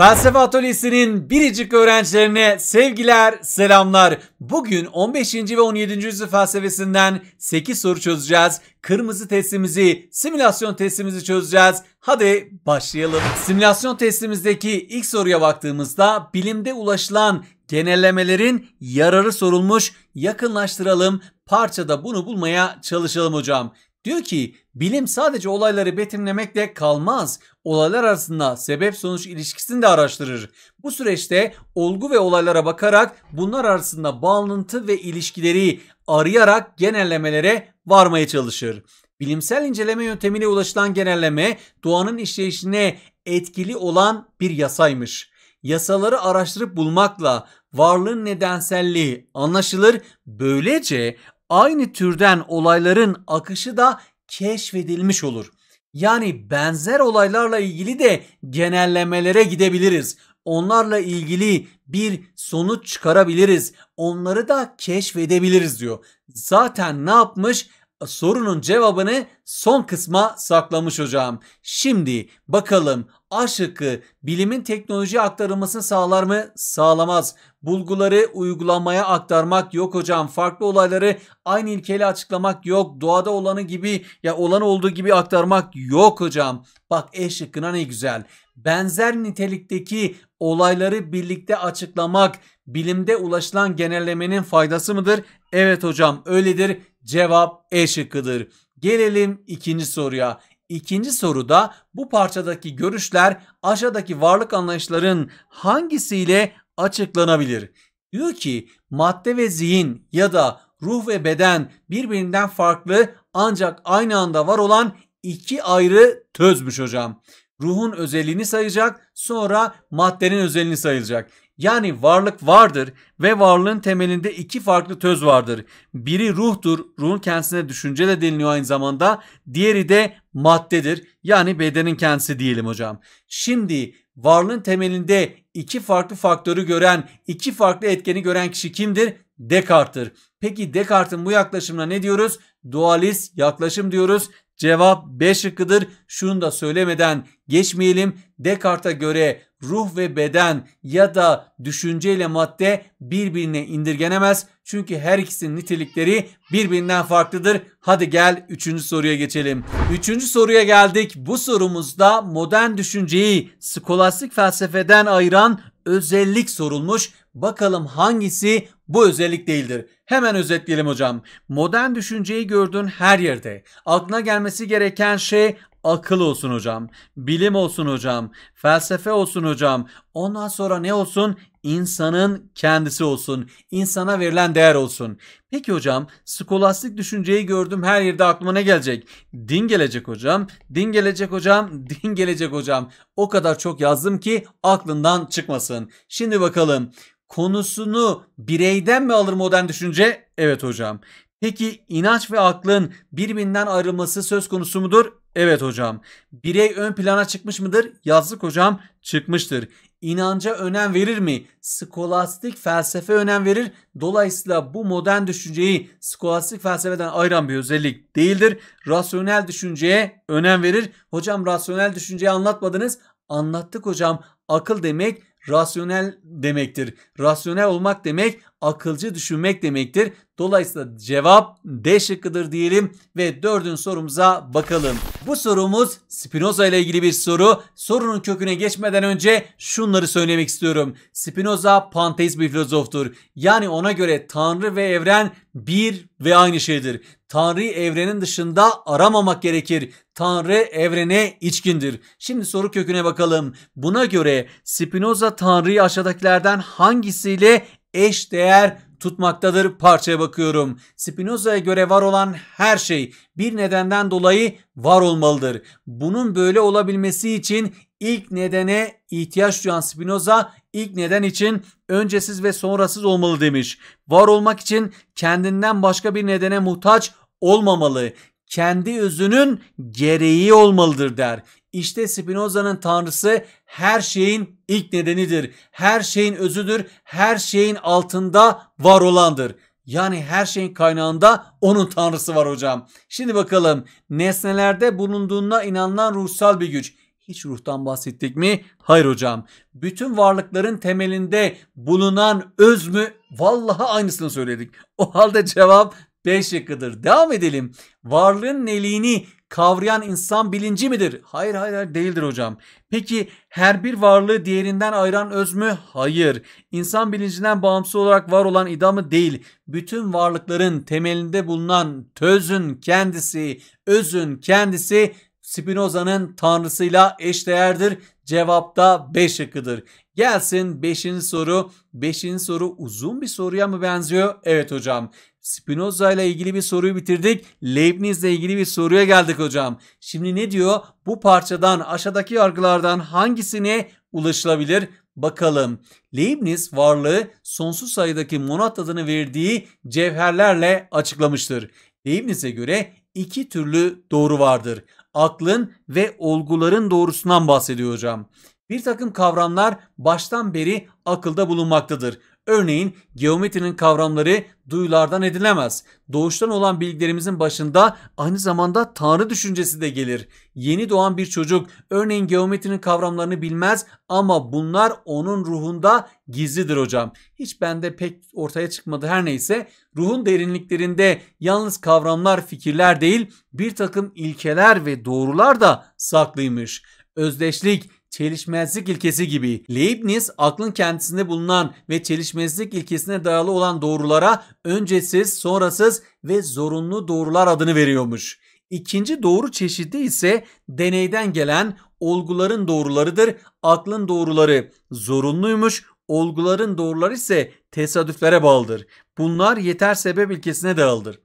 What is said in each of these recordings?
Felsefe Atölyesi'nin biricik öğrencilerine sevgiler, selamlar. Bugün 15. ve 17. yüzyıl felsefesinden 8 soru çözeceğiz. Kırmızı testimizi, simülasyon testimizi çözeceğiz. Hadi başlayalım. Simülasyon testimizdeki ilk soruya baktığımızda bilimde ulaşılan genellemelerin yararı sorulmuş. Yakınlaştıralım, parçada bunu bulmaya çalışalım hocam. Diyor ki bilim sadece olayları betimlemekle kalmaz. Olaylar arasında sebep sonuç ilişkisini de araştırır. Bu süreçte olgu ve olaylara bakarak bunlar arasında bağlantı ve ilişkileri arayarak genellemelere varmaya çalışır. Bilimsel inceleme yöntemiyle ulaşılan genelleme doğanın işleyişine etkili olan bir yasaymış. Yasaları araştırıp bulmakla varlığın nedenselliği anlaşılır. Böylece aynı türden olayların akışı da keşfedilmiş olur. Yani benzer olaylarla ilgili de genellemelere gidebiliriz. Onlarla ilgili bir sonuç çıkarabiliriz. Onları da keşfedebiliriz diyor. Zaten ne yapmış? sorunun cevabını son kısma saklamış hocam. Şimdi bakalım A şıkkı bilimin teknoloji aktarılmasını sağlar mı? Sağlamaz. Bulguları uygulamaya aktarmak yok hocam. Farklı olayları aynı ilkeyle açıklamak yok. Doğada olanı gibi ya olan olduğu gibi aktarmak yok hocam. Bak E şıkkına ne güzel. Benzer nitelikteki olayları birlikte açıklamak bilimde ulaşılan genellemenin faydası mıdır? Evet hocam öyledir. Cevap E şıkkıdır. Gelelim ikinci soruya. İkinci soruda bu parçadaki görüşler aşağıdaki varlık anlayışların hangisiyle açıklanabilir? Diyor ki madde ve zihin ya da ruh ve beden birbirinden farklı ancak aynı anda var olan iki ayrı tözmüş hocam. Ruhun özelliğini sayacak sonra maddenin özelliğini sayacak. Yani varlık vardır ve varlığın temelinde iki farklı töz vardır. Biri ruhtur, ruhun kendisine düşünce de deniliyor aynı zamanda. Diğeri de maddedir. Yani bedenin kendisi diyelim hocam. Şimdi varlığın temelinde iki farklı faktörü gören, iki farklı etkeni gören kişi kimdir? Descartes'tir. Peki Descartes'in bu yaklaşımına ne diyoruz? Dualist yaklaşım diyoruz. Cevap B şıkkıdır. Şunu da söylemeden geçmeyelim. Descartes'e göre ruh ve beden ya da düşünce ile madde birbirine indirgenemez. Çünkü her ikisinin nitelikleri birbirinden farklıdır. Hadi gel üçüncü soruya geçelim. Üçüncü soruya geldik. Bu sorumuzda modern düşünceyi skolastik felsefeden ayıran özellik sorulmuş. Bakalım hangisi bu özellik değildir. Hemen özetleyelim hocam. Modern düşünceyi gördüğün her yerde aklına gelmesi gereken şey akıl olsun hocam, bilim olsun hocam, felsefe olsun hocam. Ondan sonra ne olsun? İnsanın kendisi olsun. insana verilen değer olsun. Peki hocam skolastik düşünceyi gördüm her yerde aklıma ne gelecek? Din gelecek hocam, din gelecek hocam, din gelecek hocam. O kadar çok yazdım ki aklından çıkmasın. Şimdi bakalım konusunu bireyden mi alır modern düşünce? Evet hocam. Peki inanç ve aklın birbirinden ayrılması söz konusu mudur? Evet hocam. Birey ön plana çıkmış mıdır? Yazlık hocam çıkmıştır. İnanca önem verir mi? Skolastik felsefe önem verir. Dolayısıyla bu modern düşünceyi skolastik felsefeden ayıran bir özellik değildir. Rasyonel düşünceye önem verir. Hocam rasyonel düşünceyi anlatmadınız. Anlattık hocam. Akıl demek rasyonel demektir. Rasyonel olmak demek akılcı düşünmek demektir. Dolayısıyla cevap D şıkkıdır diyelim ve dördün sorumuza bakalım. Bu sorumuz Spinoza ile ilgili bir soru. Sorunun köküne geçmeden önce şunları söylemek istiyorum. Spinoza panteist bir filozoftur. Yani ona göre Tanrı ve evren bir ve aynı şeydir. Tanrı'yı evrenin dışında aramamak gerekir. Tanrı evrene içkindir. Şimdi soru köküne bakalım. Buna göre Spinoza Tanrı'yı aşağıdakilerden hangisiyle eş değer tutmaktadır parçaya bakıyorum. Spinoza'ya göre var olan her şey bir nedenden dolayı var olmalıdır. Bunun böyle olabilmesi için ilk nedene ihtiyaç duyan Spinoza ilk neden için öncesiz ve sonrasız olmalı demiş. Var olmak için kendinden başka bir nedene muhtaç olmamalı kendi özünün gereği olmalıdır der. İşte Spinoza'nın tanrısı her şeyin ilk nedenidir. Her şeyin özüdür. Her şeyin altında var olandır. Yani her şeyin kaynağında onun tanrısı var hocam. Şimdi bakalım nesnelerde bulunduğuna inanılan ruhsal bir güç. Hiç ruhtan bahsettik mi? Hayır hocam. Bütün varlıkların temelinde bulunan öz mü? Vallahi aynısını söyledik. O halde cevap 5 şıkkıdır. Devam edelim. Varlığın neliğini kavrayan insan bilinci midir? Hayır hayır, hayır değildir hocam. Peki her bir varlığı diğerinden ayıran öz mü? Hayır. İnsan bilincinden bağımsız olarak var olan idamı değil. Bütün varlıkların temelinde bulunan tözün kendisi, özün kendisi Spinoza'nın tanrısıyla eşdeğerdir. Cevap da 5 şıkkıdır. Gelsin 5. soru. 5. soru uzun bir soruya mı benziyor? Evet hocam. Spinoza ile ilgili bir soruyu bitirdik. Leibniz ile ilgili bir soruya geldik hocam. Şimdi ne diyor? Bu parçadan aşağıdaki yargılardan hangisine ulaşılabilir? Bakalım. Leibniz varlığı sonsuz sayıdaki monat adını verdiği cevherlerle açıklamıştır. Leibniz'e göre iki türlü doğru vardır aklın ve olguların doğrusundan bahsediyor hocam. Bir takım kavramlar baştan beri akılda bulunmaktadır. Örneğin geometrinin kavramları duyulardan edilemez. Doğuştan olan bilgilerimizin başında aynı zamanda tanrı düşüncesi de gelir. Yeni doğan bir çocuk örneğin geometrinin kavramlarını bilmez ama bunlar onun ruhunda gizlidir hocam. Hiç bende pek ortaya çıkmadı her neyse. Ruhun derinliklerinde yalnız kavramlar fikirler değil bir takım ilkeler ve doğrular da saklıymış. Özdeşlik çelişmezlik ilkesi gibi. Leibniz aklın kendisinde bulunan ve çelişmezlik ilkesine dayalı olan doğrulara öncesiz, sonrasız ve zorunlu doğrular adını veriyormuş. İkinci doğru çeşidi ise deneyden gelen olguların doğrularıdır. Aklın doğruları zorunluymuş, olguların doğruları ise tesadüflere bağlıdır. Bunlar yeter sebep ilkesine dağıldır.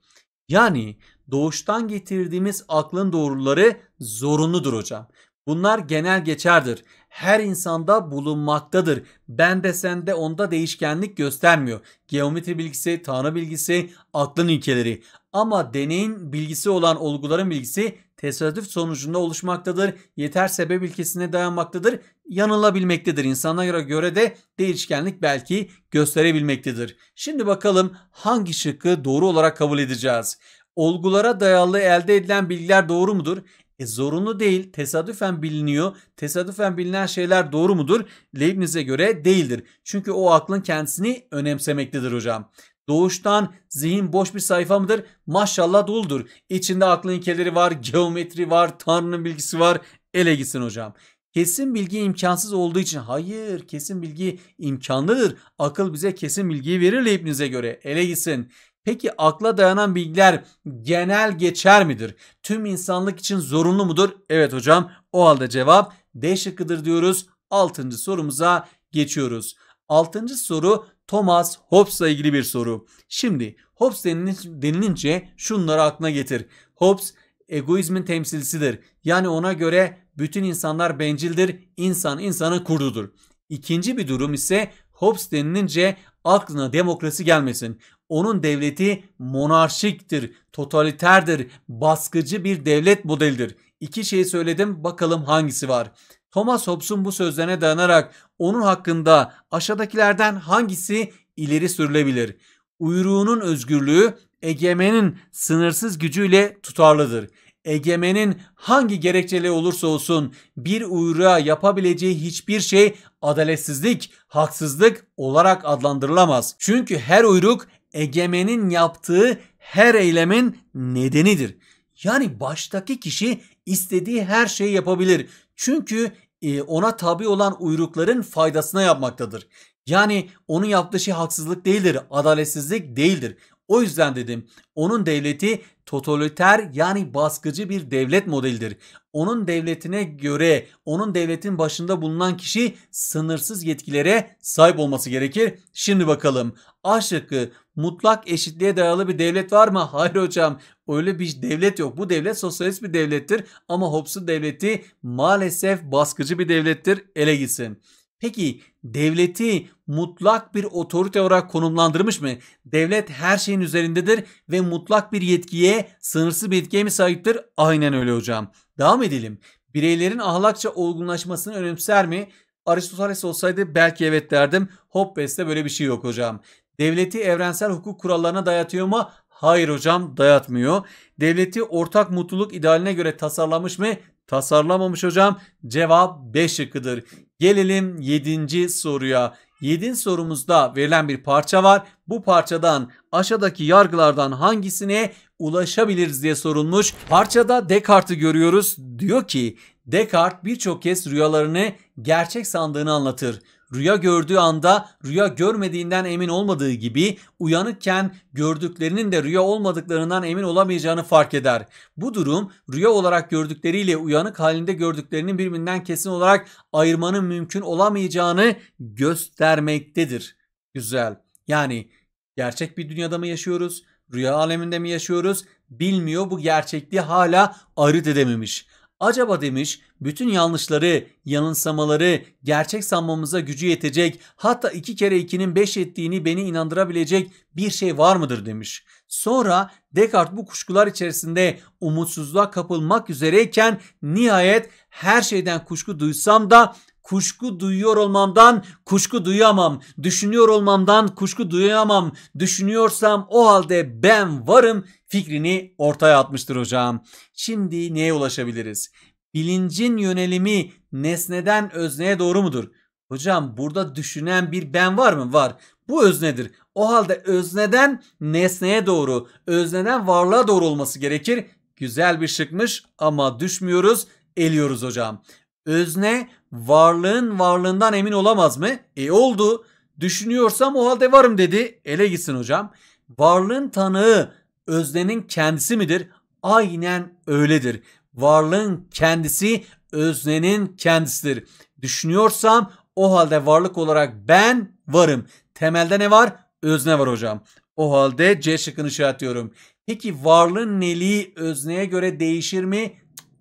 Yani doğuştan getirdiğimiz aklın doğruları zorunludur hocam. Bunlar genel geçerdir. Her insanda bulunmaktadır. Ben de sen de onda değişkenlik göstermiyor. Geometri bilgisi, tanrı bilgisi, aklın ilkeleri. Ama deneyin bilgisi olan olguların bilgisi tesadüf sonucunda oluşmaktadır. Yeter sebep ilkesine dayanmaktadır. Yanılabilmektedir. İnsanlara göre de değişkenlik belki gösterebilmektedir. Şimdi bakalım hangi şıkkı doğru olarak kabul edeceğiz? Olgulara dayalı elde edilen bilgiler doğru mudur? E zorunlu değil, tesadüfen biliniyor. Tesadüfen bilinen şeyler doğru mudur? Leibniz'e göre değildir. Çünkü o aklın kendisini önemsemektedir hocam. Doğuştan zihin boş bir sayfa mıdır? Maşallah doludur. İçinde aklın ilkeleri var, geometri var, tanrının bilgisi var. Ele gitsin hocam. Kesin bilgi imkansız olduğu için hayır kesin bilgi imkanlıdır. Akıl bize kesin bilgiyi verir Leibniz'e göre. Ele gitsin. Peki akla dayanan bilgiler genel geçer midir? Tüm insanlık için zorunlu mudur? Evet hocam o halde cevap D şıkkıdır diyoruz. Altıncı sorumuza geçiyoruz. Altıncı soru Thomas Hobbes'la ilgili bir soru. Şimdi Hobbes denilince şunları aklına getir. Hobbes egoizmin temsilcisidir. Yani ona göre bütün insanlar bencildir, İnsan insanı kurdudur. İkinci bir durum ise Hobbes denilince aklına demokrasi gelmesin onun devleti monarşiktir, totaliterdir, baskıcı bir devlet modelidir. İki şey söyledim bakalım hangisi var. Thomas Hobbes'un bu sözlerine dayanarak onun hakkında aşağıdakilerden hangisi ileri sürülebilir? Uyruğunun özgürlüğü egemenin sınırsız gücüyle tutarlıdır. Egemenin hangi gerekçeli olursa olsun bir uyruğa yapabileceği hiçbir şey adaletsizlik, haksızlık olarak adlandırılamaz. Çünkü her uyruk egemenin yaptığı her eylemin nedenidir. Yani baştaki kişi istediği her şeyi yapabilir. Çünkü e, ona tabi olan uyrukların faydasına yapmaktadır. Yani onun yaptığı şey haksızlık değildir, adaletsizlik değildir. O yüzden dedim onun devleti totaliter yani baskıcı bir devlet modelidir. Onun devletine göre onun devletin başında bulunan kişi sınırsız yetkilere sahip olması gerekir. Şimdi bakalım A şıkkı mutlak eşitliğe dayalı bir devlet var mı? Hayır hocam öyle bir devlet yok. Bu devlet sosyalist bir devlettir ama Hobbes'un devleti maalesef baskıcı bir devlettir ele gitsin. Peki devleti mutlak bir otorite olarak konumlandırmış mı? Devlet her şeyin üzerindedir ve mutlak bir yetkiye, sınırsız bir yetkiye mi sahiptir? Aynen öyle hocam. Devam edelim. Bireylerin ahlakça olgunlaşmasını önemser mi? Aristoteles olsaydı belki evet derdim. Hobbes'te böyle bir şey yok hocam. Devleti evrensel hukuk kurallarına dayatıyor mu? Hayır hocam dayatmıyor. Devleti ortak mutluluk idealine göre tasarlamış mı? Tasarlamamış hocam. Cevap B şıkkıdır. Gelelim 7. soruya. 7. sorumuzda verilen bir parça var. Bu parçadan aşağıdaki yargılardan hangisine ulaşabiliriz diye sorulmuş. Parçada Descartes'i görüyoruz. Diyor ki Descartes birçok kez rüyalarını gerçek sandığını anlatır. Rüya gördüğü anda rüya görmediğinden emin olmadığı gibi uyanıkken gördüklerinin de rüya olmadıklarından emin olamayacağını fark eder. Bu durum rüya olarak gördükleriyle uyanık halinde gördüklerinin birbirinden kesin olarak ayırmanın mümkün olamayacağını göstermektedir. Güzel. Yani gerçek bir dünyada mı yaşıyoruz? Rüya aleminde mi yaşıyoruz? Bilmiyor bu gerçekliği hala ayrıt edememiş. Acaba demiş bütün yanlışları, yanılsamaları gerçek sanmamıza gücü yetecek hatta iki kere ikinin beş ettiğini beni inandırabilecek bir şey var mıdır demiş. Sonra Descartes bu kuşkular içerisinde umutsuzluğa kapılmak üzereyken nihayet her şeyden kuşku duysam da kuşku duyuyor olmamdan kuşku duyamam. Düşünüyor olmamdan kuşku duyamam. Düşünüyorsam o halde ben varım fikrini ortaya atmıştır hocam. Şimdi neye ulaşabiliriz? Bilincin yönelimi nesneden özneye doğru mudur? Hocam burada düşünen bir ben var mı? Var. Bu öznedir. O halde özneden nesneye doğru, özneden varlığa doğru olması gerekir. Güzel bir şıkmış ama düşmüyoruz, eliyoruz hocam. Özne varlığın varlığından emin olamaz mı? E oldu. Düşünüyorsam o halde varım dedi. Ele gitsin hocam. Varlığın tanığı öznenin kendisi midir? Aynen öyledir. Varlığın kendisi öznenin kendisidir. Düşünüyorsam o halde varlık olarak ben varım. Temelde ne var? Özne var hocam. O halde C şıkkını işaretliyorum. Peki varlığın neliği özneye göre değişir mi?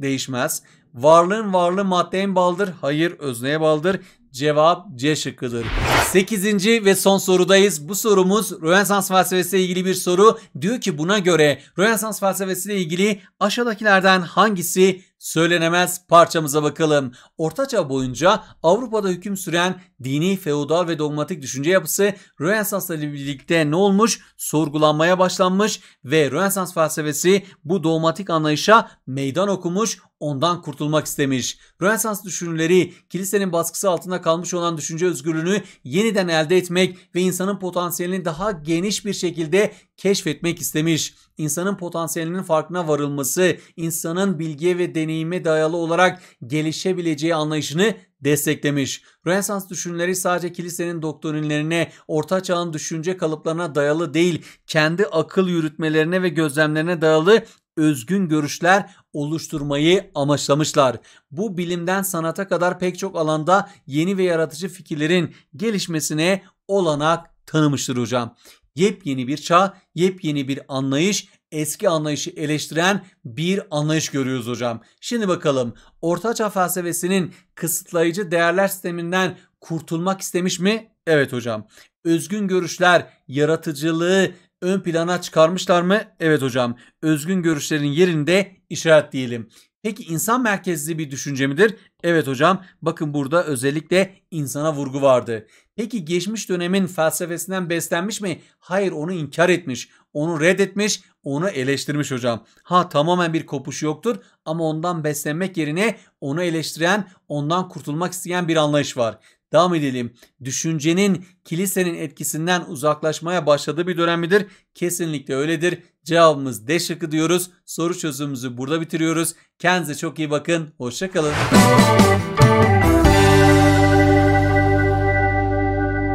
Değişmez. Varlığın varlığı maddeye mi bağlıdır? Hayır özneye bağlıdır. Cevap C şıkkıdır. 8. ve son sorudayız. Bu sorumuz Rönesans felsefesiyle ilgili bir soru. Diyor ki buna göre Rönesans felsefesiyle ilgili aşağıdakilerden hangisi söylenemez parçamıza bakalım. Ortaçağ boyunca Avrupa'da hüküm süren dini, feodal ve dogmatik düşünce yapısı Rönesans'la birlikte ne olmuş? Sorgulanmaya başlanmış ve Rönesans felsefesi bu dogmatik anlayışa meydan okumuş ondan kurtulmak istemiş. Rönesans düşünürleri kilisenin baskısı altında kalmış olan düşünce özgürlüğünü yeniden elde etmek ve insanın potansiyelini daha geniş bir şekilde keşfetmek istemiş. İnsanın potansiyelinin farkına varılması, insanın bilgiye ve deneyime dayalı olarak gelişebileceği anlayışını desteklemiş. Rönesans düşünürleri sadece kilisenin doktrinlerine, orta çağın düşünce kalıplarına dayalı değil, kendi akıl yürütmelerine ve gözlemlerine dayalı özgün görüşler oluşturmayı amaçlamışlar. Bu bilimden sanata kadar pek çok alanda yeni ve yaratıcı fikirlerin gelişmesine olanak tanımıştır hocam. Yepyeni bir çağ, yepyeni bir anlayış, eski anlayışı eleştiren bir anlayış görüyoruz hocam. Şimdi bakalım Ortaçağ felsefesinin kısıtlayıcı değerler sisteminden kurtulmak istemiş mi? Evet hocam. Özgün görüşler yaratıcılığı ön plana çıkarmışlar mı? Evet hocam. Özgün görüşlerin yerinde işaret diyelim. Peki insan merkezli bir düşünce midir? Evet hocam. Bakın burada özellikle insana vurgu vardı. Peki geçmiş dönemin felsefesinden beslenmiş mi? Hayır onu inkar etmiş, onu reddetmiş, onu eleştirmiş hocam. Ha tamamen bir kopuş yoktur ama ondan beslenmek yerine onu eleştiren, ondan kurtulmak isteyen bir anlayış var. Devam edelim. Düşüncenin kilisenin etkisinden uzaklaşmaya başladığı bir dönem midir? Kesinlikle öyledir. Cevabımız D şıkkı diyoruz. Soru çözümümüzü burada bitiriyoruz. Kendinize çok iyi bakın. Hoşçakalın.